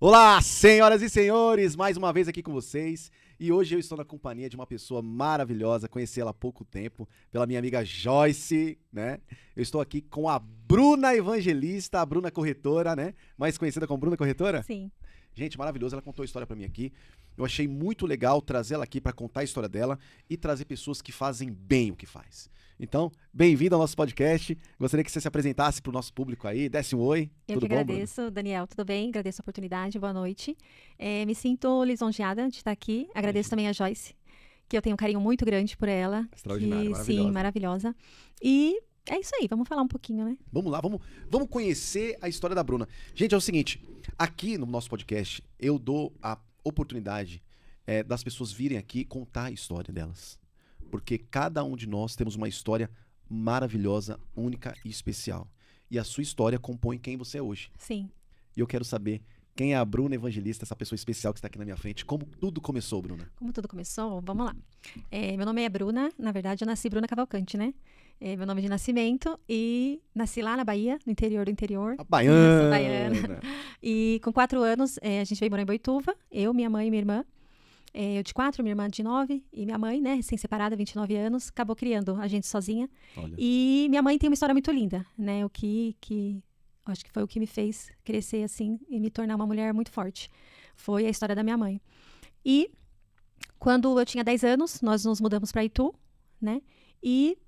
Olá, senhoras e senhores, mais uma vez aqui com vocês. E hoje eu estou na companhia de uma pessoa maravilhosa, conheci ela há pouco tempo, pela minha amiga Joyce, né? Eu estou aqui com a Bruna Evangelista, a Bruna Corretora, né? Mais conhecida como Bruna Corretora? Sim. Gente, maravilhoso. Ela contou a história para mim aqui. Eu achei muito legal trazer ela aqui para contar a história dela e trazer pessoas que fazem bem o que faz. Então, bem-vindo ao nosso podcast. Gostaria que você se apresentasse para o nosso público aí, desse um oi. Eu tudo que bom, agradeço, Bruno? Daniel. Tudo bem? Agradeço a oportunidade. Boa noite. É, me sinto lisonjeada de estar aqui. Agradeço é. também a Joyce, que eu tenho um carinho muito grande por ela. Extraordinária, que, maravilhosa. Sim, maravilhosa. E é isso aí, vamos falar um pouquinho, né? Vamos lá, vamos, vamos conhecer a história da Bruna. Gente, é o seguinte: aqui no nosso podcast, eu dou a oportunidade é, das pessoas virem aqui contar a história delas. Porque cada um de nós temos uma história maravilhosa, única e especial. E a sua história compõe quem você é hoje. Sim. E eu quero saber quem é a Bruna Evangelista, essa pessoa especial que está aqui na minha frente. Como tudo começou, Bruna? Como tudo começou? Vamos lá. É, meu nome é Bruna. Na verdade, eu nasci Bruna Cavalcante, né? É, meu nome é de nascimento e nasci lá na Bahia, no interior do interior. A baiana! baiana. E com quatro anos, é, a gente veio morar em Boituva, eu, minha mãe e minha irmã. É, eu de quatro, minha irmã de nove, e minha mãe, né, recém-separada, 29 anos, acabou criando a gente sozinha. Olha. E minha mãe tem uma história muito linda, né, o que, que acho que foi o que me fez crescer assim e me tornar uma mulher muito forte. Foi a história da minha mãe. E quando eu tinha 10 anos, nós nos mudamos para Itu, né, e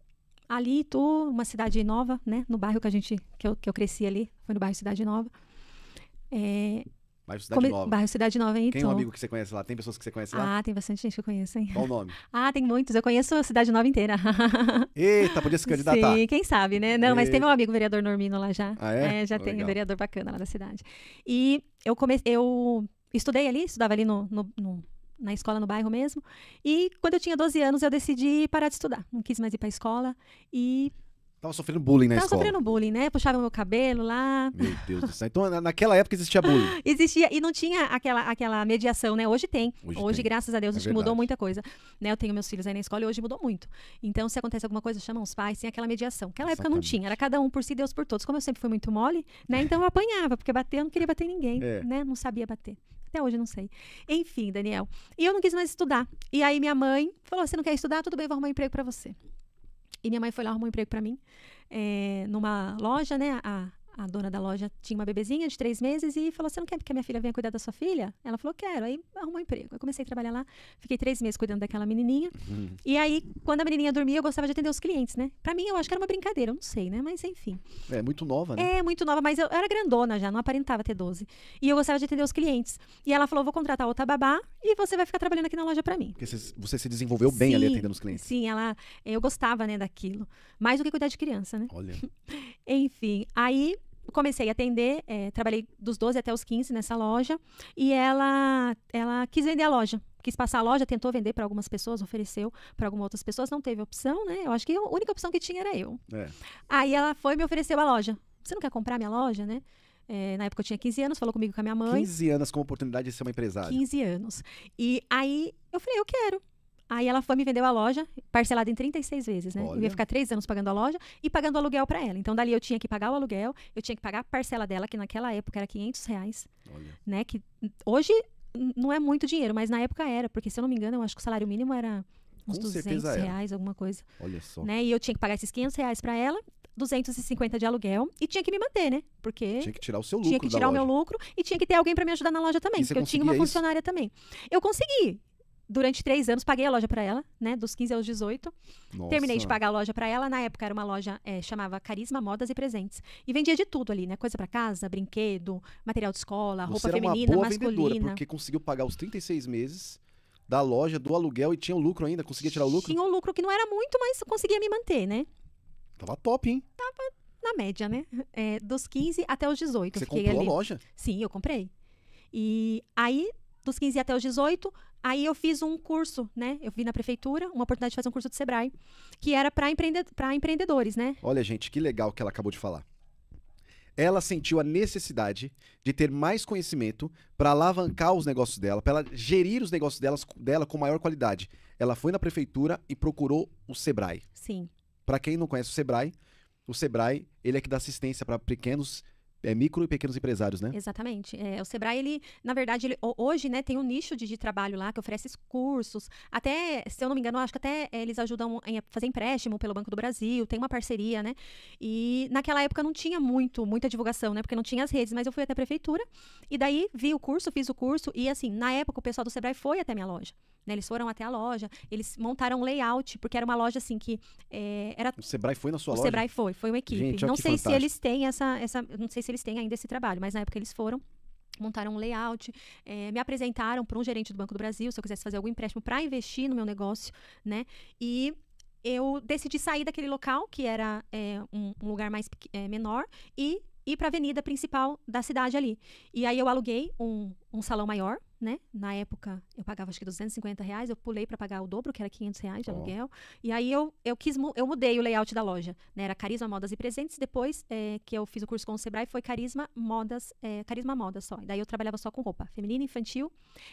Ali, Itu, uma cidade nova, né? No bairro que a gente, que eu, que eu cresci ali, foi no bairro Cidade Nova. É, Bairro Cidade Come... Nova. Bairro Cidade Nova, então. Quem é um amigo que você conhece lá? Tem pessoas que você conhece lá? Ah, tem bastante gente que eu conheço, hein? Qual o nome? Ah, tem muitos. Eu conheço a Cidade Nova inteira. Eita, podia se candidatar. Sim, quem sabe, né? Não, e... mas é. tem meu amigo vereador Normino lá já. Ah, é? é já tem, vereador bacana lá da cidade. E eu comecei, eu estudei ali, estudava ali no, no, no na escola no bairro mesmo. E quando eu tinha 12 anos, eu decidi parar de estudar. Não quis mais ir para a escola e Tava sofrendo bullying na Tava escola. Tava sofrendo bullying, né? Puxava meu cabelo lá. Meu Deus do céu. Então, naquela época existia bullying. existia. E não tinha aquela, aquela mediação, né? Hoje tem. Hoje, hoje tem. graças a Deus, é a mudou muita coisa. Né? Eu tenho meus filhos aí na escola e hoje mudou muito. Então, se acontece alguma coisa, chamam os pais, tem aquela mediação. Aquela época não tinha. Era cada um por si, Deus por todos. Como eu sempre fui muito mole, né? Então, eu apanhava, porque bater, eu não queria bater ninguém, é. né? Não sabia bater. Até hoje não sei. Enfim, Daniel. E eu não quis mais estudar. E aí minha mãe falou: "Você não quer estudar? Tudo bem, vou arrumar um emprego para você". E minha mãe foi lá arrumar um emprego para mim é, numa loja, né? A, a dona da loja tinha uma bebezinha de três meses e falou: Você não quer que a minha filha venha cuidar da sua filha? Ela falou: Quero. Aí arrumou um emprego. Eu comecei a trabalhar lá, fiquei três meses cuidando daquela menininha. Uhum. E aí, quando a menininha dormia, eu gostava de atender os clientes, né? Pra mim, eu acho que era uma brincadeira, eu não sei, né? Mas enfim. É muito nova, né? É, muito nova, mas eu, eu era grandona já, não aparentava ter 12. E eu gostava de atender os clientes. E ela falou: Vou contratar outra babá e você vai ficar trabalhando aqui na loja pra mim. Porque você, se desenvolveu bem sim, ali atendendo os clientes. Sim, ela, eu gostava, né, daquilo. Mais do que cuidar de criança, né? Olha. enfim, aí comecei a atender, é, trabalhei dos 12 até os 15 nessa loja e ela, ela quis vender a loja. Quis passar a loja, tentou vender para algumas pessoas, ofereceu para algumas outras pessoas, não teve opção, né? Eu acho que a única opção que tinha era eu. É. Aí ela foi e me ofereceu a loja. Você não quer comprar minha loja, né? É, na época eu tinha 15 anos, falou comigo com a minha mãe. 15 anos com a oportunidade de ser uma empresária. 15 anos. E aí eu falei, eu quero. Aí ela foi me vendeu a loja, parcelada em 36 vezes, né? Olha. Eu ia ficar três anos pagando a loja e pagando o aluguel para ela. Então, dali eu tinha que pagar o aluguel, eu tinha que pagar a parcela dela, que naquela época era 500 reais. Olha. Né? Que hoje não é muito dinheiro, mas na época era, porque se eu não me engano, eu acho que o salário mínimo era uns Com 200 reais, alguma coisa. Olha só. Né? E eu tinha que pagar esses 500 reais para ela 250 de aluguel e tinha que me manter, né? Porque tinha que tirar o seu lucro, tinha que tirar o meu lucro e tinha que ter alguém para me ajudar na loja também, porque eu tinha uma funcionária isso? também. Eu consegui durante três anos, paguei a loja para ela, né? Dos 15 aos 18. Nossa. Terminei de pagar a loja para ela. Na época era uma loja, é, chamava Carisma Modas e Presentes. E vendia de tudo ali, né? Coisa para casa, brinquedo, material de escola, Você roupa era feminina, uma boa masculina. Porque conseguiu pagar os 36 meses da loja, do aluguel e tinha o lucro ainda. Conseguia tirar o lucro? Tinha um lucro que não era muito, mas conseguia me manter, né? Tava top, hein? Tava na média, né? É, dos 15 até os 18. Você comprou ali. a loja? Sim, eu comprei. E aí, dos 15 até os 18, Aí eu fiz um curso, né? Eu vi na prefeitura uma oportunidade de fazer um curso do Sebrae, que era para empreende empreendedores, né? Olha, gente, que legal que ela acabou de falar. Ela sentiu a necessidade de ter mais conhecimento para alavancar os negócios dela, para gerir os negócios delas, dela com maior qualidade. Ela foi na prefeitura e procurou o Sebrae. Sim. Para quem não conhece o Sebrae, o Sebrae, ele é que dá assistência para pequenos é, micro e pequenos empresários, né? Exatamente. É, o Sebrae, ele, na verdade, ele, hoje, né, tem um nicho de, de, trabalho lá que oferece cursos. Até, se eu não me engano, acho que até é, eles ajudam a fazer empréstimo pelo Banco do Brasil, tem uma parceria, né? E naquela época não tinha muito, muita divulgação, né? Porque não tinha as redes, mas eu fui até a prefeitura e daí vi o curso, fiz o curso, e assim, na época o pessoal do Sebrae foi até minha loja. Né? Eles foram até a loja, eles montaram um layout, porque era uma loja assim que é, era. O Sebrae foi na sua o loja? O Sebrae foi, foi uma equipe. Gente, não sei fantástico. se eles têm essa, essa. Não sei se eles têm ainda esse trabalho, mas na época eles foram montaram um layout, é, me apresentaram para um gerente do Banco do Brasil, se eu quisesse fazer algum empréstimo para investir no meu negócio, né? E eu decidi sair daquele local, que era é, um, um, lugar mais é, menor, e ir para a avenida principal da cidade ali. E aí eu aluguei um, um salão maior, né? Na época eu pagava acho que 250 reais, eu pulei para pagar o dobro, que era 500 reais de oh. aluguel. E aí eu, eu quis eu mudei o layout da loja, né? Era Carisma Modas e Presentes. Depois é, que eu fiz o curso com o Sebrae foi Carisma Modas, é, Carisma Moda só. E daí eu trabalhava só com roupa feminina, infantil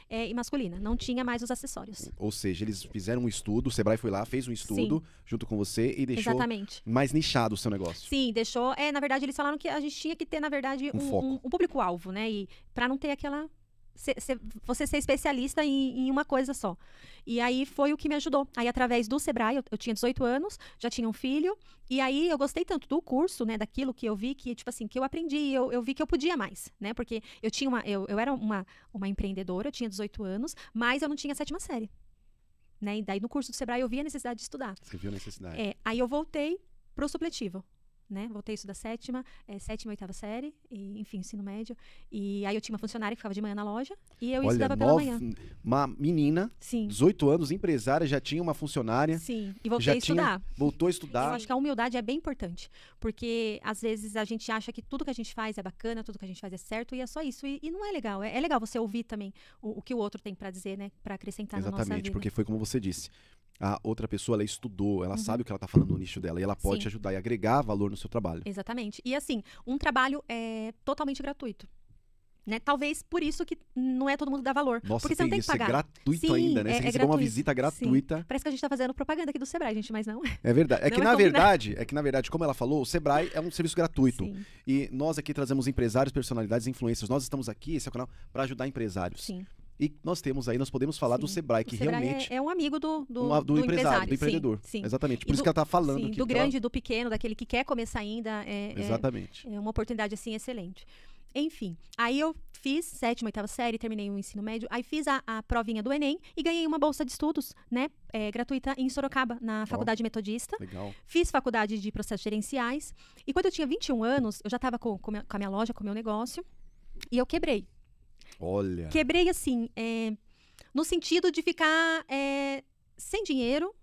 é, e masculina. Não tinha mais os acessórios. Ou seja, eles fizeram um estudo, o Sebrae foi lá, fez um estudo Sim. junto com você e deixou Exatamente. mais nichado o seu negócio. Sim, deixou. É, na verdade eles falaram que a gente tinha que ter na verdade um, um, um, um público alvo, né? E para não ter aquela Ser, ser, você ser especialista em, em, uma coisa só. E aí foi o que me ajudou. Aí, através do Sebrae, eu, eu, tinha 18 anos, já tinha um filho, e aí eu gostei tanto do curso, né, daquilo que eu vi que, tipo assim, que eu aprendi, eu, eu vi que eu podia mais, né, porque eu tinha uma, eu, eu era uma, uma empreendedora, eu tinha 18 anos, mas eu não tinha sétima série. Né? E daí no curso do Sebrae eu vi a necessidade de estudar. Você viu a necessidade. É, aí eu voltei pro supletivo né? Voltei a estudar sétima, é, sétima e oitava série, e, enfim, ensino médio. E aí eu tinha uma funcionária que ficava de manhã na loja e eu Olha, estudava nove, pela manhã. Uma menina, Sim. 18 anos, empresária, já tinha uma funcionária. Sim, e voltei a estudar. Tinha, voltou a estudar. Eu acho que a humildade é bem importante, porque às vezes a gente acha que tudo que a gente faz é bacana, tudo que a gente faz é certo, e é só isso. E, e não é legal. É, é, legal você ouvir também o, o que o outro tem para dizer, né? Para acrescentar Exatamente, na nossa vida. porque foi como você disse a outra pessoa ela estudou, ela uhum. sabe o que ela está falando no nicho dela e ela pode te ajudar e agregar valor no seu trabalho. Exatamente. E assim, um trabalho é totalmente gratuito. Né? Talvez por isso que não é todo mundo dá valor. Nossa, porque você não tem que é pagar. é gratuito Sim, ainda, né? É, você é, recebeu uma visita gratuita. Sim. Parece que a gente está fazendo propaganda aqui do Sebrae, gente, mas não. É, é verdade. É que é na verdade, é que na verdade, como ela falou, o Sebrae é um serviço gratuito. Sim. E nós aqui trazemos empresários, personalidades, influências. Nós estamos aqui, esse é o canal para ajudar empresários. Sim. E nós temos aí, nós podemos falar sim. do Sebrae, que Sebrae realmente. É, é, um amigo do, do, um, do, do empresário, empresário, do empreendedor. Sim, sim. Exatamente. Por isso que ela está falando. Sim, do tá grande, ela... do pequeno, daquele que quer começar ainda. É, é Exatamente. É, é uma oportunidade assim excelente. Enfim, aí eu fiz sétima, oitava série, terminei o ensino médio, aí fiz a, a provinha do Enem e ganhei uma bolsa de estudos, né, é, gratuita em Sorocaba, na Faculdade oh, Metodista. Legal. Fiz faculdade de processos gerenciais e quando eu tinha 21 anos, eu já estava com, com, a minha loja, com o meu negócio e eu quebrei. Olha. Quebrei assim, é, no sentido de ficar é, sem dinheiro,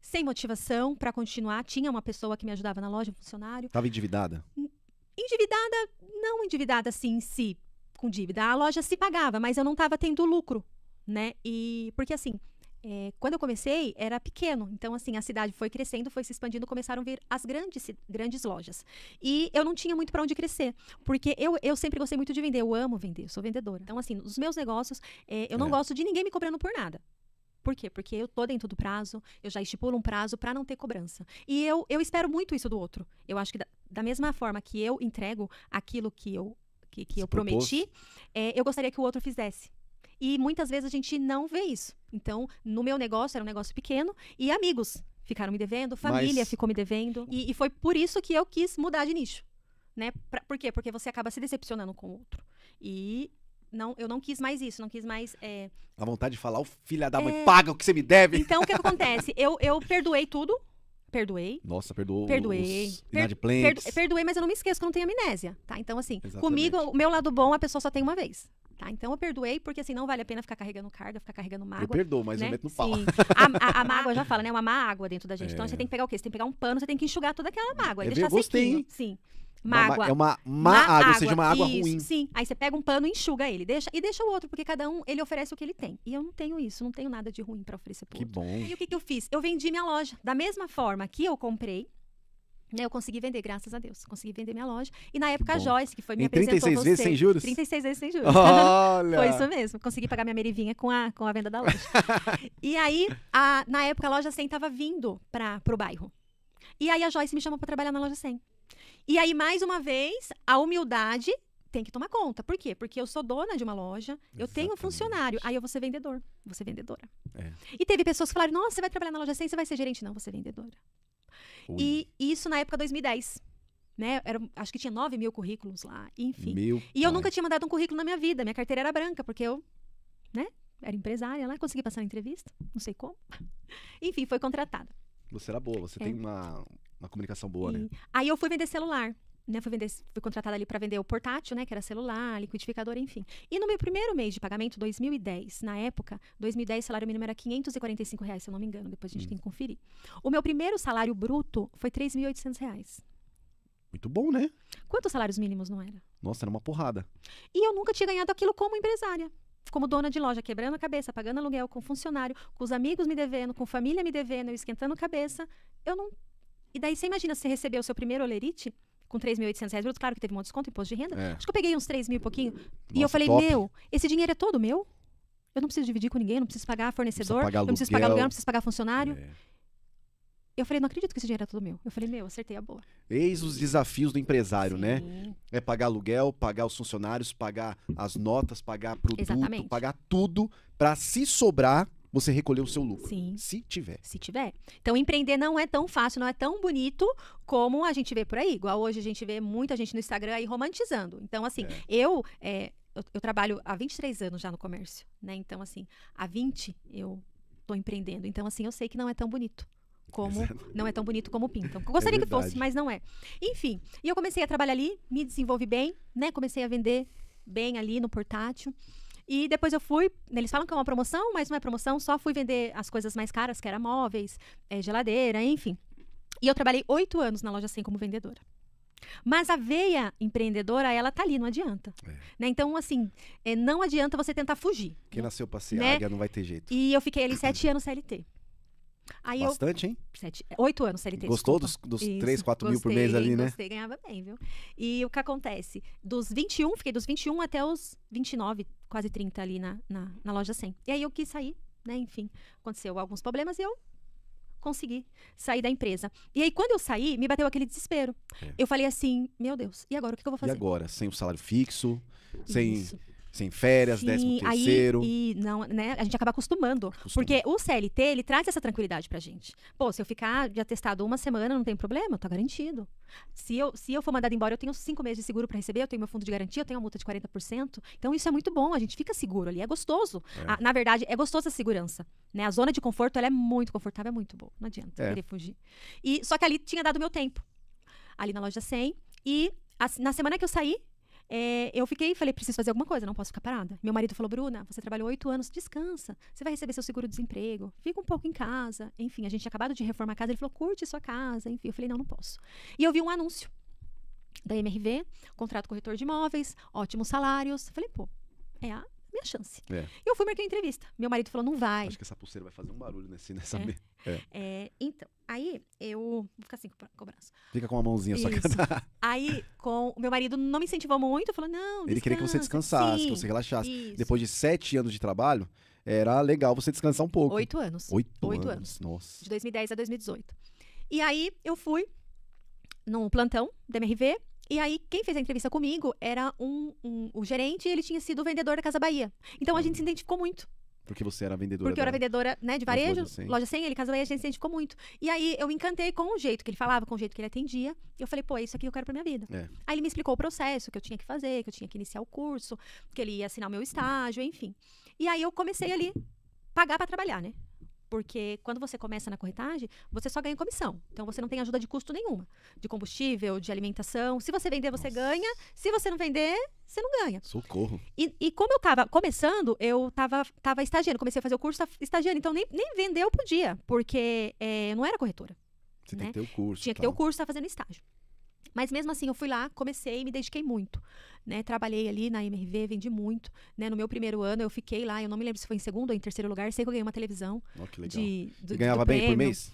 sem motivação para continuar. Tinha uma pessoa que me ajudava na loja, um funcionário. Tava endividada? Hum, endividada, não endividada assim em si, com dívida. A loja se pagava, mas eu não estava tendo lucro, né? E porque assim, é, quando eu comecei, era pequeno. Então, assim, a cidade foi crescendo, foi se expandindo, começaram a vir as grandes, grandes lojas. E eu não tinha muito para onde crescer, porque eu, eu sempre gostei muito de vender. Eu amo vender, eu sou vendedora. Então, assim, os meus negócios, é, eu é. não gosto de ninguém me cobrando por nada. Por quê? Porque eu tô dentro do prazo, eu já estipulo um prazo para não ter cobrança. E eu, eu espero muito isso do outro. Eu acho que da, da mesma forma que eu entrego aquilo que eu, que, que eu prometi, é, eu gostaria que o outro fizesse. E muitas vezes a gente não vê isso. Então, no meu negócio, era um negócio pequeno, e amigos ficaram me devendo, família Mas... ficou me devendo. E, e, foi por isso que eu quis mudar de nicho. Né? Pra, por quê? Porque você acaba se decepcionando com o outro. E não, eu não quis mais isso, não quis mais. É... A vontade de falar, o filho da mãe, é... paga o que você me deve. Então, o que, que acontece? eu, eu perdoei tudo, Perdoei. Nossa, perdoou. Perdoei. inadimplentes. Per, perdoei, mas eu não me esqueço que eu não tenho amnésia, tá? Então, assim, Exatamente. comigo, o meu lado bom, a pessoa só tem uma vez. Tá, então eu perdoei, porque assim, não vale a pena ficar carregando carga, ficar carregando mágoa. Eu perdoo, mas né? eu meto no pau. Sim. A, a, a, mágoa já fala, né? Uma má água dentro da gente. Então, é. Então você tem que pegar o quê? Você tem que pegar um pano, você tem que enxugar toda aquela mágoa. É, e deixar gostei, sequinho. Hein? Sim. Mágoa. é uma má, água, água, ou seja, uma água isso, ruim. Sim. Aí você pega um pano, enxuga ele, deixa e deixa o outro, porque cada um ele oferece o que ele tem. E eu não tenho isso, não tenho nada de ruim para oferecer pro Que outro. bom. E o que, que eu fiz? Eu vendi minha loja da mesma forma que eu comprei. Né, eu consegui vender, graças a Deus. Consegui vender minha loja. E na época a Joyce, que foi me em apresentou 36 você, vezes sem juros? 36 vezes sem juros. Olha! foi isso mesmo. Consegui pagar minha merivinha com a, com a venda da loja. e aí, a, na época a loja 100 assim, tava vindo para pro bairro. E aí a Joyce me chamou para trabalhar na loja 100. E aí, mais uma vez, a humildade tem que tomar conta. Por quê? Porque eu sou dona de uma loja, Exatamente. eu tenho um funcionário, aí eu vou ser vendedor, vou ser vendedora. É. E teve pessoas que falaram: nossa, você vai trabalhar na loja 100, você vai ser gerente? Não, você ser vendedora. Ui. E isso na época 2010. Né? Era, acho que tinha 9 mil currículos lá, enfim. Meu e eu nunca tinha mandado um currículo na minha vida, minha carteira era branca, porque eu, né, era empresária lá, consegui passar na entrevista, não sei como. enfim, foi contratada. Você era boa, você é. tem uma, uma comunicação boa, né? e... né? Aí eu fui vender celular. Né, fui, vender, fui contratada ali para vender o portátil, né, que era celular, liquidificador, enfim. E no meu primeiro mês de pagamento, 2010, na época, 2010 salário mínimo era 545 reais, se eu não me engano, depois a gente hum. tem que conferir. O meu primeiro salário bruto foi 3.800 reais. Muito bom, né? Quantos salários mínimos não era? Nossa, era uma porrada. E eu nunca tinha ganhado aquilo como empresária como dona de loja, quebrando a cabeça, pagando aluguel, com funcionário, com os amigos me devendo, com família me devendo, eu esquentando a cabeça, eu não. E daí você imagina se receber o seu primeiro olerite com 3.800 reais bruto, claro que teve um desconto, imposto de renda. É. Acho que eu peguei uns 3 mil e pouquinho. Nossa, e eu falei, top. meu, esse dinheiro é todo meu? Eu não preciso dividir com ninguém, não preciso pagar fornecedor, não, pagar aluguel, não preciso pagar aluguel, não preciso pagar funcionário. É. Eu falei, não acredito que esse dinheiro é todo meu. Eu falei, meu, acertei a boa. Eis os desafios do empresário, né? Sim. né? É pagar aluguel, pagar os funcionários, pagar as notas, pagar produto, Exatamente. pagar tudo para se sobrar você recolher o seu lucro. Sim. Se tiver. Se tiver. Então, empreender não é tão fácil, não é tão bonito como a gente vê por aí. Igual hoje a gente vê muita gente no Instagram aí romantizando. Então, assim, é. Eu, é, eu, eu, trabalho há 23 anos já no comércio, né? Então, assim, há 20 eu estou empreendendo. Então, assim, eu sei que não é tão bonito como Exato. não é tão bonito como pintam. Então, eu é gostaria é que fosse, mas não é. Enfim, e eu comecei a trabalhar ali, me desenvolvi bem, né? Comecei a vender bem ali no portátil. E depois eu fui, eles falam que é uma promoção, mas não é promoção, só fui vender as coisas mais caras, que era móveis, é, geladeira, enfim. E eu trabalhei oito anos na loja assim, como vendedora. Mas a veia empreendedora, ela tá ali, não adianta. É. Né? Então, assim, é, não adianta você tentar fugir. Quem né? nasceu pra ser né? águia não vai ter jeito. E eu fiquei ali sete anos CLT. Aí Bastante, eu, hein? Sete, é, oito anos CLT. Gostou desculpa. dos, dos quatro mil por mês ali, né? Gostei, ganhava bem, viu? E o que acontece? Dos 21, fiquei dos 21 até os 29, quase 30 ali na, na, na loja 100. E aí eu quis sair, né? Enfim, aconteceu alguns problemas e eu consegui sair da empresa. E aí, quando eu saí, me bateu aquele desespero. É. Eu falei assim, meu Deus, e agora o que, eu vou fazer? E agora? Sem o salário fixo, sem. Isso. Sem férias, Sim, décimo terceiro. Aí, e não, né? A gente acaba acostumando, Porque o CLT, ele traz essa tranquilidade pra gente. Pô, se eu ficar de atestado uma semana, não tem problema, tá garantido. Se eu, se eu for mandado embora, eu tenho cinco meses de seguro para receber, eu tenho meu fundo de garantia, eu tenho uma multa de 40%. Então, isso é muito bom, a gente fica seguro ali, é gostoso. É. A, na verdade, é gostosa a segurança. Né? A zona de conforto, ela é muito confortável, é muito boa. Não adianta é. querer fugir. E, só que ali tinha dado meu tempo. Ali na loja 100. E a, na semana que eu saí, é, eu fiquei e falei, preciso fazer alguma coisa, não posso ficar parada. Meu marido falou, Bruna, você trabalhou oito anos, descansa. Você vai receber seu seguro-desemprego, fica um pouco em casa. Enfim, a gente tinha acabado de reformar a casa, ele falou, curte sua casa. Enfim, eu falei, não, não posso. E eu vi um anúncio da MRV, contrato corretor de imóveis, ótimos salários. Eu falei, pô, é a minha chance. É. Eu fui marcar entrevista. Meu marido falou, não vai. Acho que essa pulseira vai fazer um barulho nesse, nessa é. Me... É. é. então, aí eu vou ficar assim com o braço. Fica com a mãozinha só. aí, com o meu marido não me incentivou muito, falou, não. Ele queria que você descansasse, Sim. que você relaxasse. Isso. Depois de sete anos de trabalho, era legal você descansar um pouco. Oito anos. Oito, Oito anos. anos. Nossa. De 2010 a 2018. E aí eu fui num plantão da MRV e aí, quem fez a entrevista comigo era um, um o gerente e ele tinha sido o vendedor da Casa Bahia. Então a gente se identificou muito. Porque você era vendedora. Porque eu era da... vendedora, né, de varejo, loja sem loja ele casou Bahia a gente se identificou muito. E aí eu me encantei com o jeito que ele falava, com o jeito que ele atendia. E eu falei, pô, é isso aqui que eu quero pra minha vida. É. Aí ele me explicou o processo que eu tinha que fazer, que eu tinha que iniciar o curso, que ele ia assinar o meu estágio, enfim. E aí eu comecei ali pagar para trabalhar, né? Porque quando você começa na corretagem, você só ganha comissão. Então você não tem ajuda de custo nenhuma. De combustível, de alimentação. Se você vender, você Nossa. ganha. Se você não vender, você não ganha. Socorro. E, e como eu estava começando, eu estava tava estagiando. Comecei a fazer o curso estagiando. Então nem, nem vender eu podia, porque é, eh, eu não era corretora. Você né? tem que ter o curso. Tinha que tá. ter o curso, estava fazendo estágio. Mas mesmo assim, eu fui lá, comecei e me dediquei muito, né? Trabalhei ali na MRV, vendi muito, né? No meu primeiro ano eu fiquei lá, eu não me lembro se foi em segundo ou em terceiro lugar, sei que eu ganhei uma televisão. Oh, que legal. De, do, ganhava bem por mês?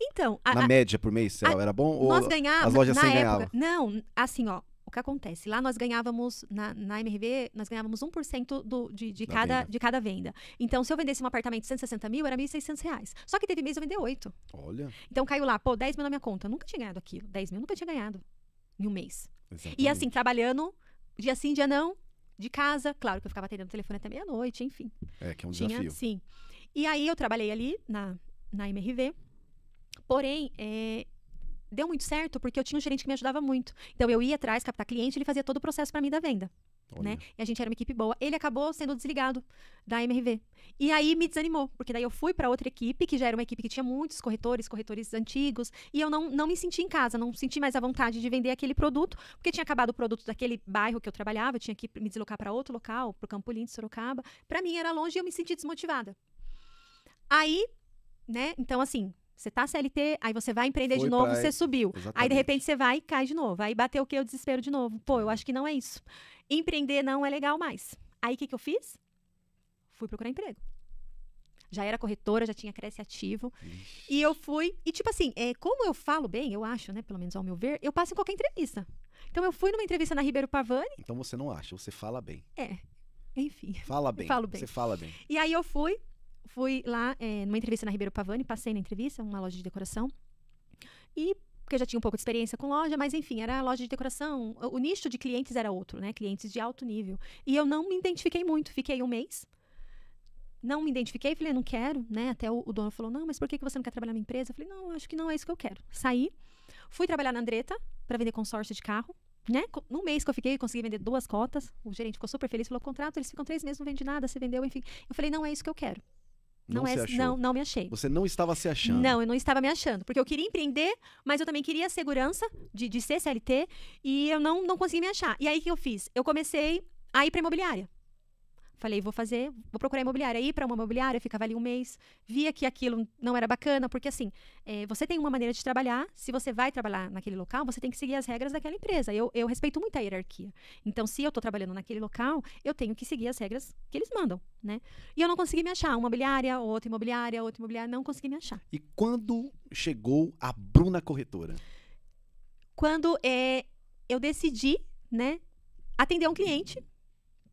Então, a, na a, média por mês, a, era bom nós ou ganhava, as lojas sem época, ganhavam? Não, assim, ó, que acontece? Lá nós ganhávamos, na, na MRV, nós ganhávamos 1% do, de, de, cada, de cada venda. Então, se eu vendesse um apartamento de 160 mil, era 1.600 reais. Só que teve mês eu vender 8. Olha. Então caiu lá, pô, 10 mil na minha conta. Eu nunca tinha ganhado aquilo. 10 mil nunca tinha ganhado em um mês. Exatamente. E assim, trabalhando, dia sim, dia não, de casa. Claro que eu ficava atendendo o telefone até meia-noite, enfim. É, que é um tinha, desafio. Sim. E aí eu trabalhei ali na, na MRV. Porém, é, deu muito certo porque eu tinha um gerente que me ajudava muito. Então eu ia atrás, captar cliente, ele fazia todo o processo para mim da venda. Né? E a gente era uma equipe boa. Ele acabou sendo desligado da MRV. E aí me desanimou, porque daí eu fui para outra equipe, que já era uma equipe que tinha muitos corretores, corretores antigos, e eu não, não me senti em casa, não senti mais a vontade de vender aquele produto, porque tinha acabado o produto daquele bairro que eu trabalhava, eu tinha que me deslocar para outro local, para o Campolim de Sorocaba. Para mim era longe e eu me senti desmotivada. Aí, né? Então assim, você tá CLT, aí você vai empreender Foi de novo, você subiu. Exatamente. Aí de repente você vai e cai de novo. Aí bateu o que? O desespero de novo. Pô, eu acho que não é isso. Empreender não é legal mais. Aí o que, que eu fiz? Fui procurar emprego. Já era corretora, já tinha Cresce Ativo. Ixi. E eu fui. E tipo assim, é, como eu falo bem, eu acho, né? Pelo menos ao meu ver, eu passo em qualquer entrevista. Então eu fui numa entrevista na Ribeiro Pavani. Então você não acha, você fala bem. É. Enfim. Fala bem. Falo bem. Você fala bem. E aí eu fui, fui lá é, numa entrevista na Ribeiro Pavani, passei na entrevista, uma loja de decoração. E porque eu já tinha um pouco de experiência com loja, mas enfim, era loja de decoração. O, o nicho de clientes era outro, né? Clientes de alto nível. E eu não me identifiquei muito. Fiquei um mês. Não me identifiquei, falei, não quero, né? Até o, o dono falou, não, mas por que, que você não quer trabalhar na minha empresa? Eu falei, não, acho que não é isso que eu quero. Saí, fui trabalhar na Andreta para vender consórcio de carro. Né? No mês que eu fiquei, eu consegui vender duas cotas. O gerente ficou super feliz, falou: contrato, eles ficam três meses, não vende nada, você vendeu, enfim. Eu falei: não é isso que eu quero. Não, não, é, não, não me achei. Você não estava se achando. Não, eu não estava me achando. Porque eu queria empreender, mas eu também queria segurança de, de ser CLT e eu não, não consegui me achar. E aí o que eu fiz? Eu comecei a ir para imobiliária. Falei, vou fazer, vou procurar imobiliária. Aí para uma imobiliária, ficava ali um mês, via que aquilo não era bacana, porque assim, é, você tem uma maneira de trabalhar, se você vai trabalhar naquele local, você tem que seguir as regras daquela empresa. Eu, eu respeito muito a hierarquia. Então, se eu estou trabalhando naquele local, eu tenho que seguir as regras que eles mandam, né? E eu não consegui me achar, uma imobiliária, outra imobiliária, outra imobiliária, não consegui me achar. E quando chegou a Bruna Corretora? Quando é, eu decidi, né, atender um cliente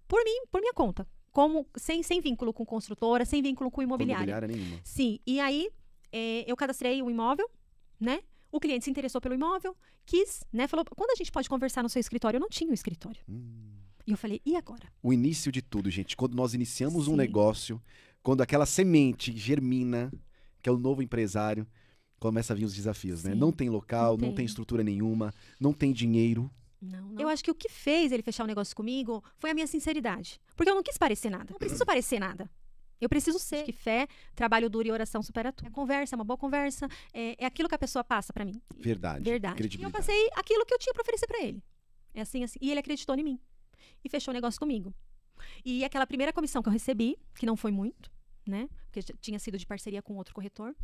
por mim, por minha conta como sem, sem vínculo com construtora, sem vínculo com imobiliária. Com imobiliária nenhuma. Sim. E aí é, eu cadastrei o imóvel, né? O cliente se interessou pelo imóvel, quis, né? Falou, quando a gente pode conversar no seu escritório? Eu não tinha o um escritório. Hum. E eu falei, e agora? O início de tudo, gente. Quando nós iniciamos Sim. um negócio, quando aquela semente germina, que é o novo empresário, começa a vir os desafios, né? Sim. né? Não tem local, não tem. não tem estrutura nenhuma, não tem dinheiro. Não, não. Eu acho que o que fez ele fechar o negócio comigo foi a minha sinceridade. Porque eu não quis parecer nada. Não preciso parecer nada. Eu preciso ser. Acho que fé, trabalho duro e oração supera tudo. É conversa, é uma boa conversa. É, é aquilo que a pessoa passa para mim. Verdade. Verdade. E eu passei aquilo que eu tinha pra oferecer pra ele. É assim, assim. E ele acreditou em mim. E fechou o negócio comigo. E aquela primeira comissão que eu recebi, que não foi muito, né? Porque tinha sido de parceria com outro corretor.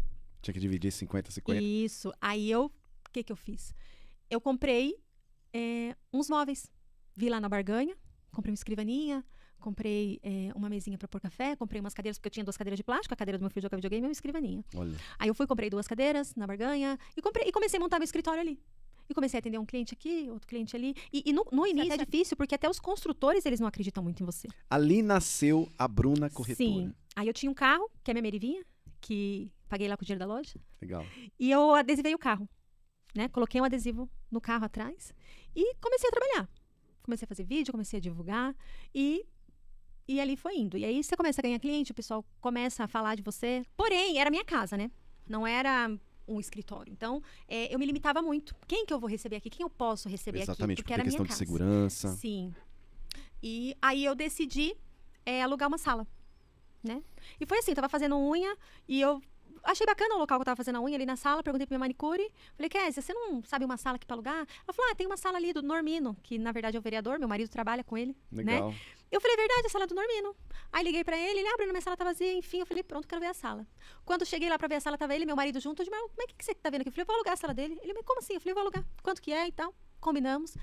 Tinha que dividir 50, 50. Isso. Aí eu, o que que eu fiz? Eu comprei é, uns móveis. Vi lá na barganha, comprei uma escrivaninha, comprei é, uma mesinha para pôr café, comprei umas cadeiras, porque eu tinha duas cadeiras de plástico, a cadeira do meu filho jogava videogame e uma escrivaninha. Olha. Aí eu fui, comprei duas cadeiras na barganha e, comprei, e comecei a montar meu escritório ali. E comecei a atender um cliente aqui, outro cliente ali. E, e no, no, é início é difícil, porque até os construtores, eles não acreditam muito em você. Ali nasceu a Bruna Corretora. Sim. Aí eu tinha um carro, que é minha merivinha, que paguei lá com o dinheiro da loja. Legal. E eu adesivei o carro né? Coloquei um adesivo no carro atrás e comecei a trabalhar. Comecei a fazer vídeo, comecei a divulgar e e ali foi indo. E aí você começa a ganhar cliente, o pessoal começa a falar de você. Porém, era minha casa, né? Não era um escritório. Então, é, eu me limitava muito. Quem que eu vou receber aqui? Quem eu posso receber Exatamente, aqui? Porque, porque era questão minha casa. de segurança. Sim. E aí eu decidi é, alugar uma sala, né? E foi assim, eu tava fazendo unha e eu achei bacana o local que eu tava fazendo a unha ali na sala, perguntei pra minha manicure. Falei, Kézia, você não sabe uma sala aqui pra alugar? Ela falou, ah, tem uma sala ali do Normino, que na verdade é o vereador, meu marido trabalha com ele. Né? Legal. Né? Eu falei, é verdade, a sala é do Normino. Aí liguei pra ele, ele abriu, ah, minha sala tá vazia, enfim. Eu falei, pronto, quero ver a sala. Quando cheguei lá pra ver a sala, tava ele, meu marido junto. Eu disse, mas como é que você tá vendo aqui? Eu falei, vou alugar a sala dele. Ele, mas como assim? Eu falei, vou alugar. Quanto que é e tal? Combinamos.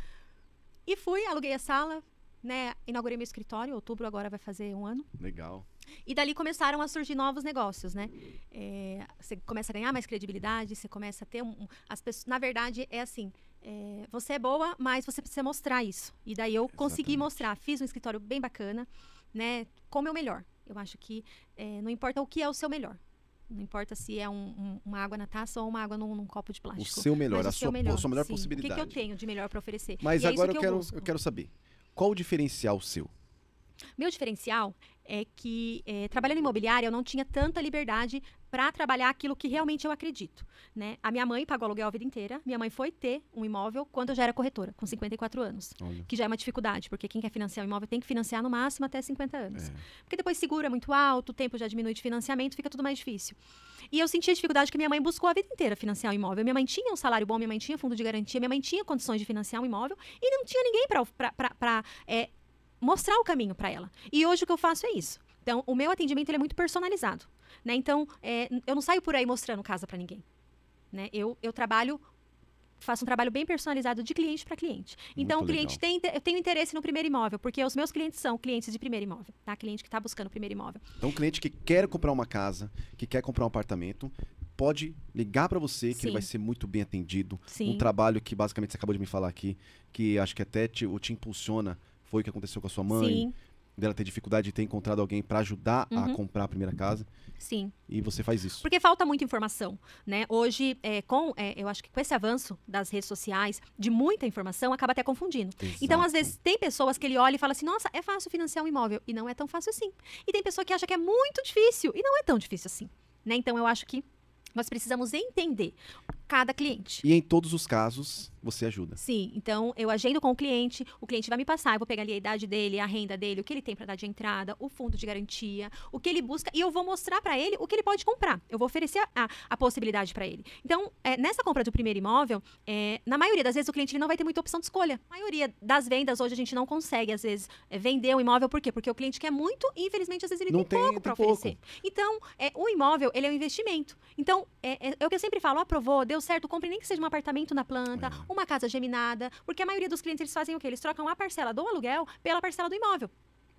E fui, aluguei a sala, né, inaugurei meu escritório, outubro agora vai fazer um ano. Legal. E dali começaram a surgir novos negócios, né? É, você começa a ganhar mais credibilidade, você começa a ter um, as pessoas. Na verdade, é assim. É, você é boa, mas você precisa mostrar isso. E daí eu Exatamente. consegui mostrar. Fiz um escritório bem bacana, né? Com o meu melhor. Eu acho que é, não importa o que é o seu melhor. Não importa se é um, um, uma água na taça ou uma água num, num copo de plástico. O seu melhor, a, o sua, melhor, a sua melhor sim. possibilidade. O que, que, eu tenho de melhor para oferecer? Mas e é agora eu, eu, quero, eu quero saber. Qual o diferencial seu? Meu diferencial é que, é, trabalhando em imobiliária, eu não tinha tanta liberdade para trabalhar aquilo que realmente eu acredito. Né? A minha mãe pagou aluguel a vida inteira. Minha mãe foi ter um imóvel quando eu já era corretora, com 54 anos. Olha. Que já é uma dificuldade, porque quem quer financiar um imóvel tem que financiar no máximo até 50 anos. É. Porque depois segura muito alto, o tempo já diminui de financiamento, fica tudo mais difícil. E eu sentia dificuldade que minha mãe buscou a vida inteira financiar um imóvel. Minha mãe tinha um salário bom, minha mãe tinha fundo de garantia, minha mãe tinha condições de financiar um imóvel e não tinha ninguém para é, mostrar o caminho para ela. E hoje o que eu faço é isso. Então, o meu atendimento é muito personalizado. Né? Então, é, eu não saio por aí mostrando casa para ninguém. Né? Eu, eu trabalho faço um trabalho bem personalizado de cliente para cliente. Então, Muito o cliente legal. tem, eu tenho interesse no primeiro imóvel, porque os meus clientes são clientes de primeiro imóvel, tá? Cliente que está buscando o primeiro imóvel. Então, o cliente que quer comprar uma casa, que quer comprar um apartamento, pode ligar para você que Sim. ele vai ser muito bem atendido. Sim. Um trabalho que basicamente você acabou de me falar aqui, que acho que até te, te impulsiona foi o que aconteceu com a sua mãe. Sim. Dela ter dificuldade de ter encontrado alguém para ajudar uhum. a comprar a primeira casa. Sim. E você faz isso. Porque falta muita informação, né? Hoje, é, com, é, eu acho que com esse avanço das redes sociais, de muita informação, acaba até confundindo. Exato. Então, às vezes, tem pessoas que ele olha e fala assim, nossa, é fácil financiar um imóvel. E não é tão fácil assim. E tem pessoa que acha que é muito difícil. E não é tão difícil assim. Né? Então, eu acho que nós precisamos entender cada cliente. E em todos os casos, você ajuda. Sim, então eu agendo com o cliente, o cliente vai me passar, eu vou pegar ali a idade dele, a renda dele, o que ele tem para dar de entrada, o fundo de garantia, o que ele busca e eu vou mostrar para ele o que ele pode comprar. Eu vou oferecer a, a possibilidade para ele. Então, é, nessa compra do primeiro imóvel, é, na maioria das vezes o cliente não vai ter muita opção de escolha. A maioria das vendas hoje a gente não consegue, às vezes, é, vender um imóvel, por quê? Porque o cliente quer muito e, infelizmente, às vezes ele não tem, pouco para oferecer. Então, é, o imóvel, ele é um investimento. Então, é, é, é o que eu sempre falo, aprovou, deu certo, compre nem que seja um apartamento na planta, é uma casa geminada, porque a maioria dos clientes eles fazem o quê? Eles trocam a parcela do aluguel pela parcela do imóvel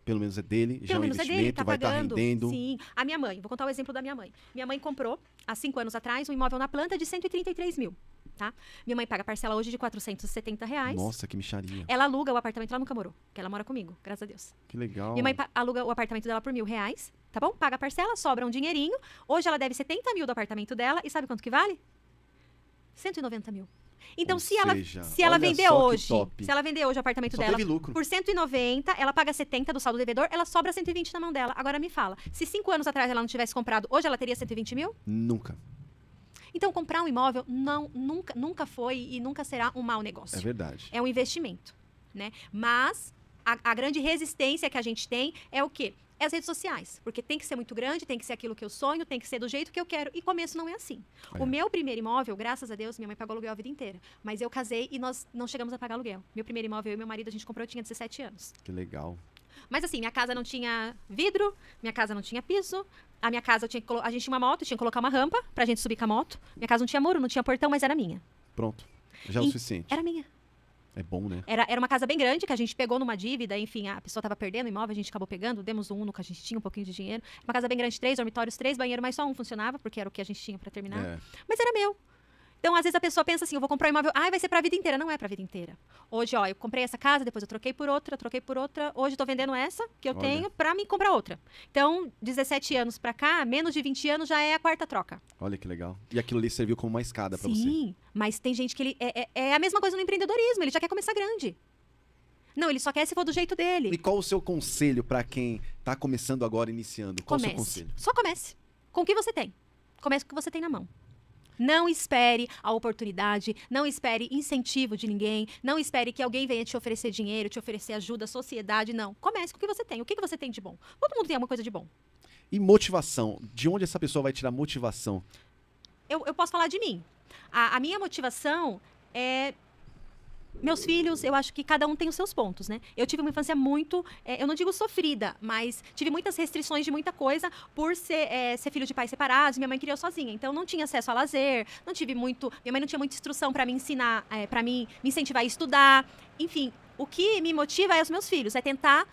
pelo menos é dele, pelo já é um investimento, é dele, tá vai estar tá rendendo. Sim, a minha mãe, vou contar o exemplo da minha mãe. Minha mãe comprou, há cinco anos atrás, um imóvel na planta de 133 mil. Tá? Minha mãe paga parcela hoje de 470 reais. Nossa, que micharia. Ela aluga o apartamento, ela nunca morou, porque ela mora comigo, graças a Deus. Que legal. Minha mãe aluga o apartamento dela por mil reais, tá bom? Paga a parcela, sobra um dinheirinho. Hoje ela deve 70 mil do apartamento dela e sabe quanto que vale? 190 mil. Então, se seja, ela, se ela vender hoje, se ela vender hoje o apartamento só dela por 190, ela paga 70 do saldo devedor, ela sobra 120 na mão dela. Agora me fala, se cinco anos atrás ela não tivesse comprado, hoje ela teria 120 mil? Nunca. Então, comprar um imóvel não, nunca, nunca foi e nunca será um mau negócio. É verdade. É um investimento. Né? Mas a, a grande resistência que a gente tem é o quê? é as redes sociais. Porque tem que ser muito grande, tem que ser aquilo que eu sonho, tem que ser do jeito que eu quero. E começo não é assim. É. O meu primeiro imóvel, graças a Deus, minha mãe pagou aluguel a vida inteira. Mas eu casei e nós não chegamos a pagar aluguel. Meu primeiro imóvel, eu e meu marido, a gente comprou, eu tinha 17 anos. Que legal. Mas assim, minha casa não tinha vidro, minha casa não tinha piso, a minha casa eu tinha a gente tinha uma moto, tinha que colocar uma rampa pra gente subir com a moto. Minha casa não tinha muro, não tinha portão, mas era minha. Pronto. Já é o suficiente. Era minha. É bom, né? Era, era uma casa bem grande que a gente pegou numa dívida, enfim, a pessoa estava perdendo o imóvel, a gente acabou pegando, demos um no que a gente tinha, um pouquinho de dinheiro. Uma casa bem grande, três dormitórios, três banheiros, mas só um funcionava, porque era o que a gente tinha para terminar. É. Mas era meu. Então, às vezes a pessoa pensa assim, eu vou comprar um imóvel, ai, ah, vai ser para a vida inteira. Não é para a vida inteira. Hoje, ó, eu comprei essa casa, depois eu troquei por outra, troquei por outra. Hoje eu tô vendendo essa que eu Olha. tenho para me comprar outra. Então, 17 anos para cá, menos de 20 anos já é a quarta troca. Olha que legal. E aquilo ali serviu como uma escada para você. Sim, mas tem gente que ele é, é, é a mesma coisa no empreendedorismo, ele já quer começar grande. Não, ele só quer se for do jeito dele. E qual o seu conselho para quem está começando agora, iniciando? Qual comece. o seu conselho? Só comece. Com o que você tem. Comece com o que você tem na mão. Não espere a oportunidade, não espere incentivo de ninguém, não espere que alguém venha te oferecer dinheiro, te oferecer ajuda, sociedade, não. Comece com o que você tem. O que você tem de bom? Todo mundo tem alguma coisa de bom. E motivação? De onde essa pessoa vai tirar motivação? Eu, eu posso falar de mim. A, a minha motivação é meus filhos, eu acho que cada um tem os seus pontos, né? Eu tive uma infância muito, é, eu não digo sofrida, mas tive muitas restrições de muita coisa por ser, é, ser filho de pais separados. Minha mãe criou sozinha, então não tinha acesso a lazer, não tive muito, minha mãe não tinha muita instrução para me ensinar, é, para me, me incentivar a estudar. Enfim, o que me motiva é os meus filhos, é tentar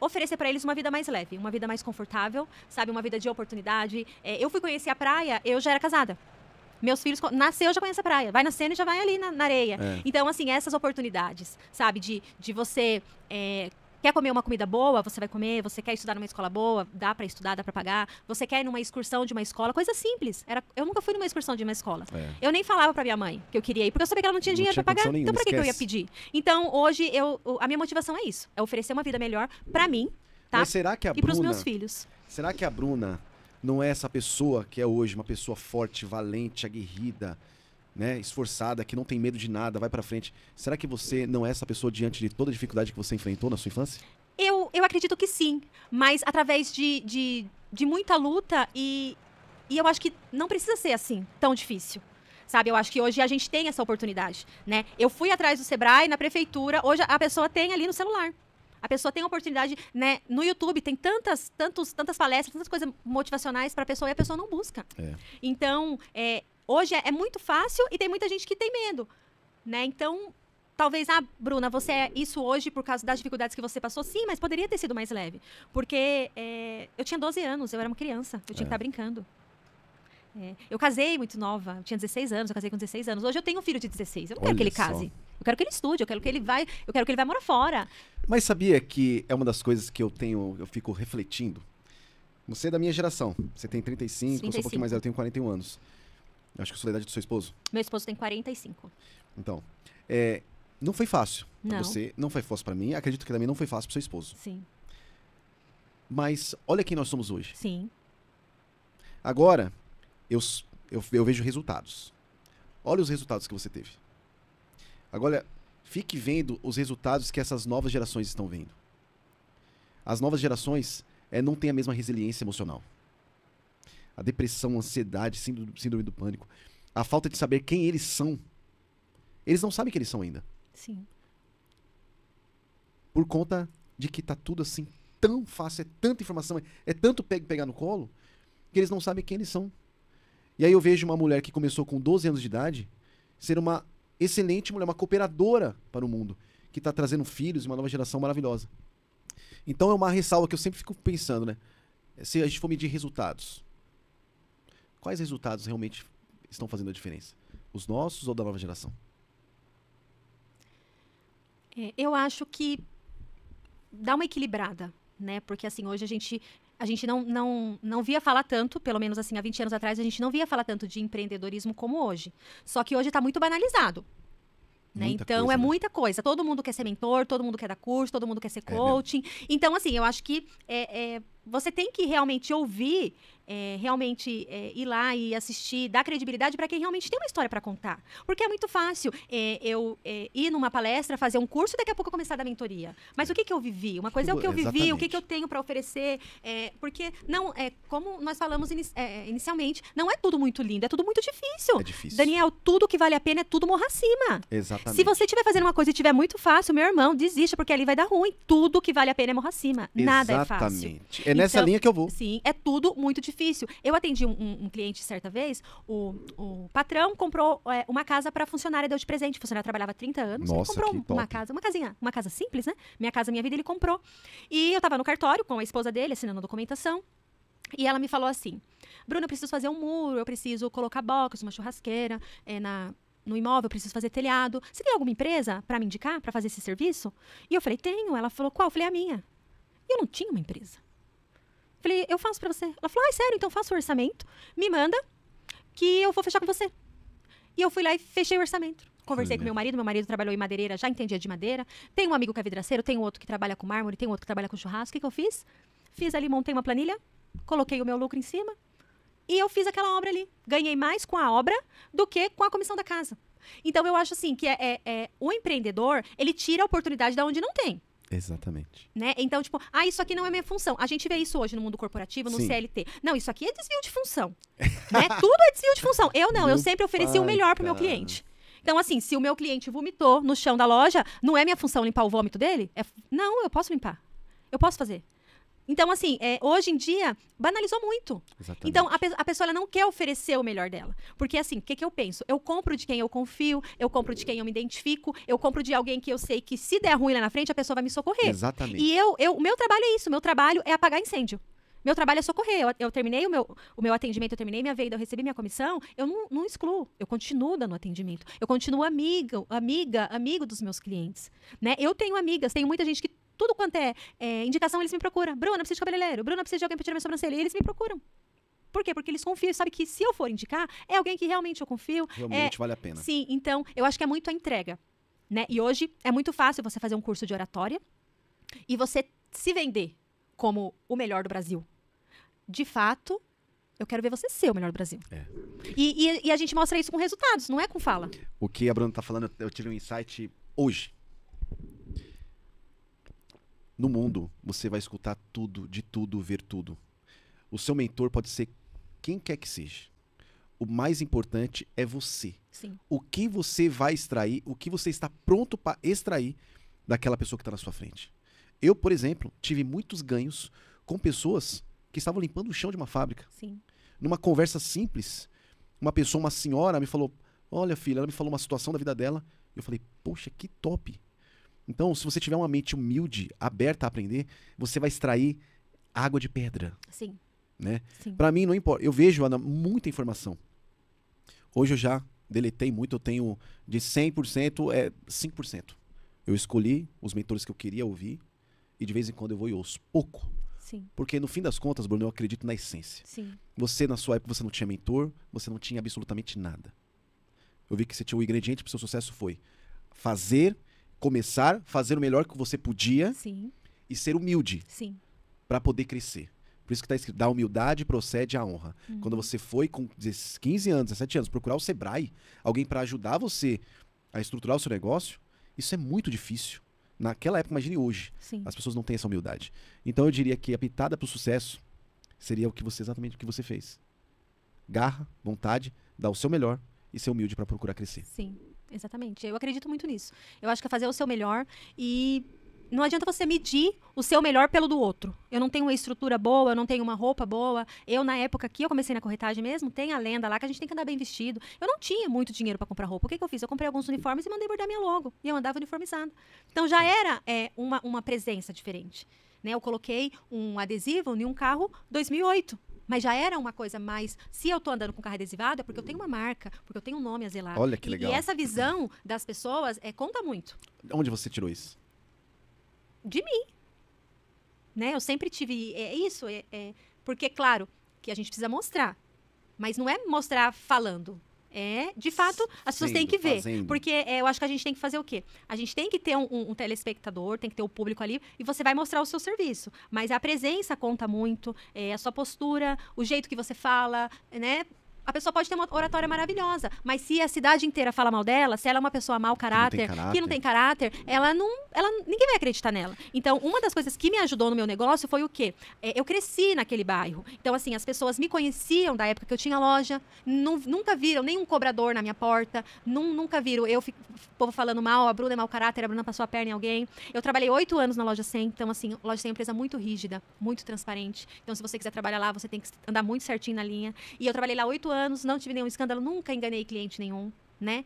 oferecer para eles uma vida mais leve, uma vida mais confortável, sabe, uma vida de oportunidade. É, eu fui conhecer a praia, eu já era casada. Meus filhos nasceu já conhece a praia, vai nascendo e já vai ali na, na areia. É. Então, assim, essas oportunidades, sabe, de, de você. É, quer comer uma comida boa, você vai comer. Você quer estudar numa escola boa, dá para estudar, dá para pagar. Você quer ir numa excursão de uma escola, coisa simples. Era, eu nunca fui numa excursão de uma escola. É. Eu nem falava para minha mãe que eu queria ir, porque eu sabia que ela não tinha dinheiro para pagar. Nenhuma, então para que eu ia pedir? Então hoje eu, a minha motivação é isso, é oferecer uma vida melhor para mim, tá? Mas será que a e Bruna, meus filhos. Será que a Bruna não é essa pessoa que é hoje, uma pessoa forte, valente, aguerrida, né, esforçada, que não tem medo de nada, vai para frente. Será que você não é essa pessoa diante de toda a dificuldade que você enfrentou na sua infância? Eu, eu acredito que sim, mas através de, de, de muita luta e, e eu acho que não precisa ser assim, tão difícil sabe? Eu acho que hoje a gente tem essa oportunidade, né? Eu fui atrás do Sebrae, na prefeitura, hoje a pessoa tem ali no celular. A pessoa tem a oportunidade, né? No YouTube tem tantas, tantos, tantas palestras, tantas coisas motivacionais para a pessoa e a pessoa não busca. É. Então, é, hoje é, é, muito fácil e tem muita gente que tem medo, né? Então, talvez, ah, Bruna, você é isso hoje por causa das dificuldades que você passou. Sim, mas poderia ter sido mais leve. Porque é, eu tinha 12 anos, eu era uma criança, eu tinha que estar é. tá brincando. É. Eu casei muito nova, eu tinha 16 anos, eu casei com 16 anos. Hoje eu tenho um filho de 16, eu não Olha quero que ele case. Só. Eu quero que ele estude, eu quero que ele vai, eu quero que ele vá morar fora. Mas sabia que é uma das coisas que eu tenho, eu fico refletindo. Você é da minha geração. Você tem 35, 35. eu sou um pouquinho mais velho, eu tenho 41 anos. Eu acho que a idade do seu esposo. Meu esposo tem 45. Então, é, não foi fácil pra você, não foi fácil para mim, acredito que também não foi fácil para seu esposo. Sim. Mas olha quem nós somos hoje. Sim. Agora, eu, eu, eu vejo resultados. Olha os resultados que você teve. Agora, fique vendo os resultados que essas novas gerações estão vendo. As novas gerações é, não têm a mesma resiliência emocional. A depressão, a ansiedade, síndrome, síndrome do pânico, a falta de saber quem eles são. Eles não sabem quem eles são ainda. Sim. Por conta de que tá tudo assim tão fácil, é tanta informação, é, é tanto pegar no colo, que eles não sabem quem eles são. E aí eu vejo uma mulher que começou com 12 anos de idade ser uma excelente mulher, uma cooperadora para o mundo, que está trazendo filhos e uma nova geração maravilhosa. Então é uma ressalva que eu sempre fico pensando, né? É, se a gente for medir resultados, quais resultados realmente estão fazendo a diferença? Os nossos ou da nova geração? É, eu acho que dá uma equilibrada, né? Porque assim, hoje a gente a gente não, não, não via falar tanto, pelo menos assim, há 20 anos atrás, a gente não via falar tanto de empreendedorismo como hoje. Só que hoje está muito banalizado. Né? Então coisa, é né? muita coisa. Todo mundo quer ser mentor, todo mundo quer dar curso, todo mundo quer ser é coaching. É então, assim, eu acho que é, é, você tem que realmente ouvir, é, realmente é, ir lá e assistir, dar credibilidade para quem realmente tem uma história para contar. Porque é muito fácil é, eu é, ir numa palestra, fazer um curso e daqui a pouco começar da mentoria. Mas o que, que eu vivi? Uma coisa é o que eu vivi, Exatamente. o que, que eu tenho para oferecer. É, porque, não, é, como nós falamos é, inicialmente, não é tudo muito lindo, é tudo muito difícil. É difícil. Daniel, tudo que vale a pena é tudo morra acima. Exatamente. Se você estiver fazendo uma coisa e estiver muito fácil, meu irmão, desista, porque ali vai dar ruim. Tudo que vale a pena é morra acima. Nada Exatamente. é fácil. É nessa então, linha que eu vou. Sim, é tudo muito difícil. Eu atendi um, um cliente certa vez, o, o patrão comprou é, uma casa para funcionária, deu de presente. A funcionária trabalhava há 30 anos, Nossa, comprou uma top. casa, uma casinha, uma casa simples, né? Minha casa, minha vida, ele comprou. E eu estava no cartório com a esposa dele, assinando a documentação. E ela me falou assim: Bruno, eu preciso fazer um muro, eu preciso colocar box, uma churrasqueira é, na, no imóvel, eu preciso fazer telhado. Você tem alguma empresa para me indicar para fazer esse serviço? E eu falei: Tenho. Ela falou: Qual? Eu falei: A minha. E eu não tinha uma empresa. Falei, eu faço para você. Ela falou, ah, sério, então faça o orçamento, me manda, que eu vou fechar com você. E eu fui lá e fechei o orçamento. Conversei com meu marido, meu marido trabalhou em madeireira, já entendia de madeira. Tem um amigo que é vidraceiro, tem outro que trabalha com mármore, tem outro que trabalha com churrasco. O que, que eu fiz? Fiz ali, montei uma planilha, coloquei o meu lucro em cima e eu fiz aquela obra ali. Ganhei mais com a obra do que com a comissão da casa. Então eu acho assim que é, é, é o empreendedor ele tira a oportunidade da onde não tem. Exatamente. Né? Então, tipo, ah, isso aqui não é minha função. A gente vê isso hoje no mundo corporativo, no Sim. CLT. Não, isso aqui é desvio de função. né? Tudo é desvio de função. Eu não, meu eu sempre ofereci pai, o melhor pro meu cliente. Então, assim, se o meu cliente vomitou no chão da loja, não é minha função limpar o vômito dele? É... Não, eu posso limpar. Eu posso fazer. Então, assim, é, hoje em dia, banalizou muito. Exatamente. Então, a, pe a pessoa não quer oferecer o melhor dela. Porque, assim, o que, que eu penso? Eu compro de quem eu confio, eu compro de quem eu me identifico, eu compro de alguém que eu sei que se der ruim lá na frente, a pessoa vai me socorrer. Exatamente. E eu, eu, o meu trabalho é isso, meu trabalho é apagar incêndio. Meu trabalho é socorrer. Eu, eu, terminei o meu, o meu atendimento, eu terminei minha venda, eu recebi minha comissão. Eu não, não excluo. Eu continuo dando atendimento. Eu continuo amiga, amiga, amigo dos meus clientes. Né? Eu tenho amigas, tenho muita gente que tudo quanto é, é, indicação, eles me procuram. Bruna, preciso de cabeleireiro. Bruna, preciso de alguém para tirar minha sobrancelha. E eles me procuram. Por quê? Porque eles confiam, sabe que se eu for indicar, é alguém que realmente eu confio. Realmente é, vale a pena. Sim, então eu acho que é muito a entrega. Né? E hoje é muito fácil você fazer um curso de oratória e você se vender como o melhor do Brasil. De fato, eu quero ver você ser o melhor do Brasil. É. E, e, e, a gente mostra isso com resultados, não é com fala. O que a Bruna está falando, eu tive um insight hoje. No mundo, você vai escutar tudo, de tudo, ver tudo. O seu mentor pode ser quem quer que seja. O mais importante é você. Sim. O que você vai extrair, o que você está pronto para extrair daquela pessoa que está na sua frente. Eu, por exemplo, tive muitos ganhos com pessoas que estavam limpando o chão de uma fábrica. Sim. Numa conversa simples, uma pessoa, uma senhora, me falou: Olha, filha, ela me falou uma situação da vida dela. Eu falei: Poxa, que top. Então, se você tiver uma mente humilde, aberta a aprender, você vai extrair água de pedra. Sim. Né? Para mim, não importa. Eu vejo, Ana, muita informação. Hoje eu já deletei muito, eu tenho de 100% é 5%. Eu escolhi os mentores que eu queria ouvir e de vez em quando eu vou e ouço pouco. Sim. Porque no fim das contas, Bruno, eu acredito na essência. Sim. Você, na sua época, você não tinha mentor, você não tinha absolutamente nada. Eu vi que você tinha o ingrediente para o seu sucesso foi fazer começar, fazer o melhor que você podia Sim. e ser humilde para poder crescer. Por isso que está escrito, da humildade procede a honra. Uhum. Quando você foi com 15 anos, 17 anos, procurar o Sebrae, alguém para ajudar você a estruturar o seu negócio, isso é muito difícil. Naquela época, imagine hoje. Sim. As pessoas não têm essa humildade. Então eu diria que a pitada para o sucesso seria o que você exatamente o que você fez. Garra, vontade, dar o seu melhor e ser humilde para procurar crescer. Sim. Exatamente. Eu acredito muito nisso. Eu acho que é fazer o seu melhor e não adianta você medir o seu melhor pelo do outro. Eu não tenho uma estrutura boa, eu não tenho uma roupa boa. Eu, na época que eu comecei na corretagem mesmo, tem a lenda lá que a gente tem que andar bem vestido. Eu não tinha muito dinheiro para comprar roupa. O que, que eu fiz? Eu comprei alguns uniformes e mandei bordar minha logo. E eu andava uniformizada. Então já era é, uma, uma presença diferente. Né? Eu coloquei um adesivo em um carro 2008. Mas já era uma coisa mais. Se eu estou andando com carro adesivado, é porque eu tenho uma marca, porque eu tenho um nome a zelar. Olha que legal. E, e essa visão das pessoas é, conta muito. Onde você tirou isso? De mim. Né? Eu sempre tive. É, é isso. É, é, porque, claro, que a gente precisa mostrar. Mas não é mostrar falando. É, de fato, as pessoas têm que ver. Fazendo. Porque é, eu acho que a gente tem que fazer o quê? A gente tem que ter um, um, um, telespectador, tem que ter o público ali, e você vai mostrar o seu serviço. Mas a presença conta muito, é, a sua postura, o jeito que você fala, né? A pessoa pode ter uma oratória maravilhosa, mas se a cidade inteira fala mal dela, se ela é uma pessoa mau caráter, que não tem caráter, não tem caráter ela não, ela ninguém vai acreditar nela. Então, uma das coisas que me ajudou no meu negócio foi o quê? É, eu cresci naquele bairro. Então, assim, as pessoas me conheciam da época que eu tinha loja, não, nunca viram nenhum cobrador na minha porta, nunca viram eu fico, povo falando mal, a Bruna é mau caráter, a Bruna passou a perna em alguém. Eu trabalhei oito anos na loja 100, então, assim, loja 100 é uma empresa muito rígida, muito transparente. Então, se você quiser trabalhar lá, você tem que andar muito certinho na linha. E eu trabalhei lá oito anos, não tive nenhum escândalo, nunca enganei cliente nenhum, né?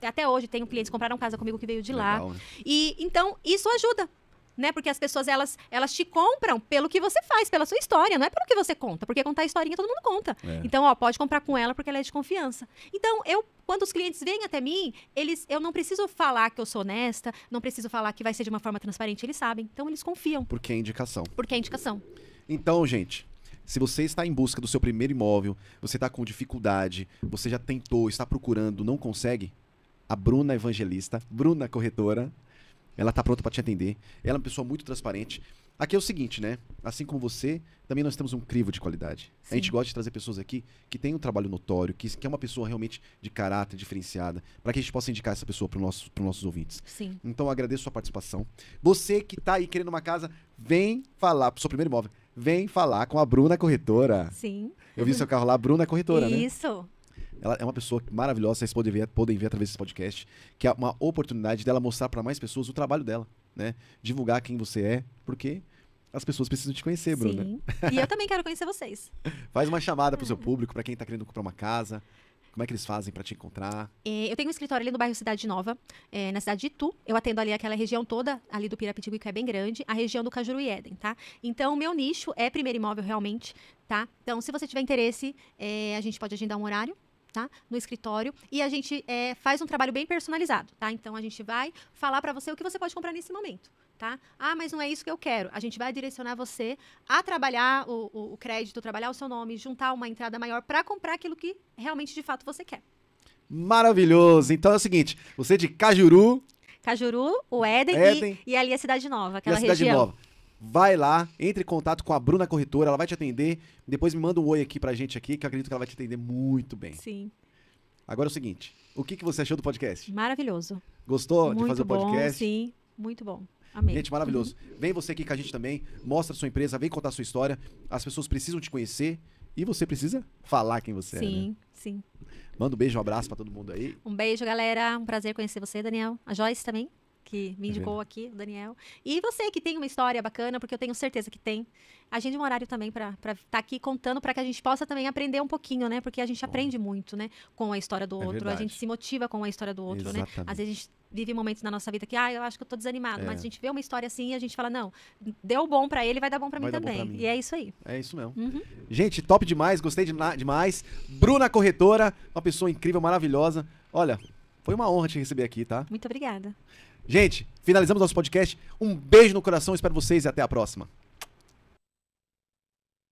Até hoje tenho clientes que compraram casa comigo que veio de Legal, lá. Né? E então isso ajuda, né? Porque as pessoas elas, elas te compram pelo que você faz, pela sua história, não é pelo que você conta, porque contar a historinha todo mundo conta. É. Então, ó, pode comprar com ela porque ela é de confiança. Então, eu quando os clientes vêm até mim, eles eu não preciso falar que eu sou honesta, não preciso falar que vai ser de uma forma transparente, eles sabem. Então, eles confiam. Porque é indicação. Porque é indicação. Então, gente, se você está em busca do seu primeiro imóvel, você está com dificuldade, você já tentou, está procurando, não consegue, a Bruna Evangelista, Bruna Corretora, ela está pronta para te atender. Ela é uma pessoa muito transparente. Aqui é o seguinte, né? Assim como você, também nós temos um crivo de qualidade. Sim. A gente gosta de trazer pessoas aqui que têm um trabalho notório, que, que é uma pessoa realmente de caráter, diferenciada, para que a gente possa indicar essa pessoa para nosso, os nossos ouvintes. Sim. Então eu agradeço a sua participação. Você que está aí querendo uma casa, vem falar para o seu primeiro imóvel vem falar com a Bruna Corretora. Sim. Eu vi seu carro lá, Bruna é Corretora, né? Isso. né? Ela é uma pessoa maravilhosa, vocês podem ver, podem ver através desse podcast, que é uma oportunidade dela mostrar para mais pessoas o trabalho dela, né? Divulgar quem você é, porque as pessoas precisam te conhecer, Bruna. Sim. E eu também quero conhecer vocês. Faz uma chamada pro seu público, para quem tá querendo comprar uma casa, como é que eles fazem para te encontrar? É, eu tenho um escritório ali no bairro Cidade Nova, é, na cidade de Itu. Eu atendo ali aquela região toda, ali do Pirapitiguí, que é bem grande, a região do Cajuru e Éden, tá? Então, meu nicho é primeiro imóvel realmente, tá? Então, se você tiver interesse, é, a gente pode agendar um horário Tá? No escritório e a gente é, faz um trabalho bem personalizado, tá? Então a gente vai falar para você o que você pode comprar nesse momento tá? Ah, mas não é isso que eu quero. A gente vai direcionar você a trabalhar o, o, o crédito, trabalhar o seu nome, juntar uma entrada maior para comprar aquilo que realmente de fato você quer. Maravilhoso. Então é o seguinte, você de Cajuru, Cajuru, o Éden, Éden e, e, ali a Cidade Nova, aquela e a Cidade região. Nova. Vai lá, entre em contato com a Bruna Corretora, ela vai te atender. Depois me manda um oi aqui pra gente aqui, que eu acredito que ela vai te atender muito bem. Sim. Agora é o seguinte, o que, que você achou do podcast? Maravilhoso. Gostou muito de fazer o podcast? Bom, sim, muito bom. Amém. Gente, maravilhoso. Vem você aqui com a gente também, mostra a sua empresa, vem contar a sua história. As pessoas precisam te conhecer e você precisa falar quem você sim, é. Sim, né? sim. Manda um beijo, um abraço para todo mundo aí. Um beijo, galera. Um prazer conhecer você, Daniel. A Joyce também que me tá indicou aqui, o Daniel. E você que tem uma história bacana, porque eu tenho certeza que tem. Agende um horário também para estar tá aqui contando, para que a gente possa também aprender um pouquinho, né? Porque a gente Bom. aprende muito, né? Com a história do é outro, verdade. a gente se motiva com a história do outro, né? Exatamente. né? Às vezes a gente vive momentos na nossa vida que, ah, eu acho que eu tô desanimado, é. mas a gente vê uma história assim e a gente fala, não, deu bom para ele, vai dar bom para mim também. Pra mim. E é isso aí. É isso mesmo. Uhum. Gente, top demais, gostei de demais. Bruna Corretora, uma pessoa incrível, maravilhosa. Olha, foi uma honra te receber aqui, tá? Muito obrigada. Gente, finalizamos nosso podcast. Um beijo no coração, espero vocês e até a próxima.